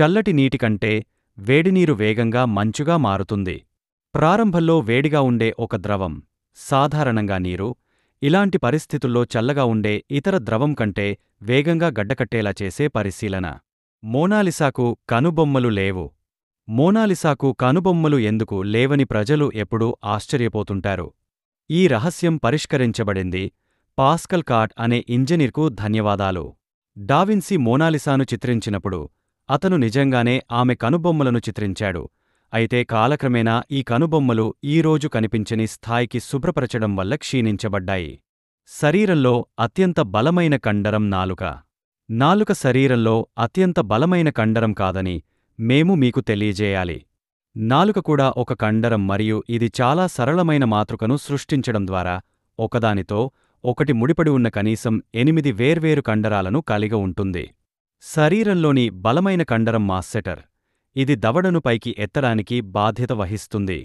చల్లటి నీటికంటే వేడినీరు వేగంగా మంచుగా మారుతుంది ప్రారంభంలో వేడిగా ఉండే ఒక ద్రవం సాధారణంగా నీరు ఇలాంటి పరిస్థితుల్లో చల్లగా ఉండే ఇతర ద్రవం కంటే వేగంగా గడ్డకట్టేలా చేసే పరిశీలన మోనాలిసాకు కనుబొమ్మలు లేవు మోనాలిసాకు కనుబొమ్మలు ఎందుకు లేవని ప్రజలు ఎప్పుడూ ఆశ్చర్యపోతుంటారు ఈ రహస్యం పరిష్కరించబడింది పాస్కల్ కాట్ అనే ఇంజనీర్కు ధన్యవాదాలు డావిన్సీ మోనాలిసాను చిత్రించినప్పుడు అతను నిజంగానే ఆమె కనుబొమ్మలను చిత్రించాడు అయితే కాలక్రమేణా ఈ కనుబొమ్మలు ఈరోజు కనిపించని స్థాయికి శుభ్రపరచడం వల్ల క్షీణించబడ్డాయి శరీరంలో అత్యంత బలమైన కండరం నాలుక నాలుక శరీరంలో అత్యంత బలమైన కండరం కాదని మేము మీకు తెలియజేయాలి నాలుక కూడా ఒక కండరం మరియు ఇది చాలా సరళమైన మాతృకను సృష్టించడం ద్వారా ఒకదానితో ఒకటి ముడిపడి ఉన్న కనీసం ఎనిమిది వేర్వేరు కండరాలను కలిగి ఉంటుంది శరీరంలోని బలమైన కండరం మాస్సెటర్ ఇది దవడను పైకి ఎత్తడానికి బాధ్యత వహిస్తుంది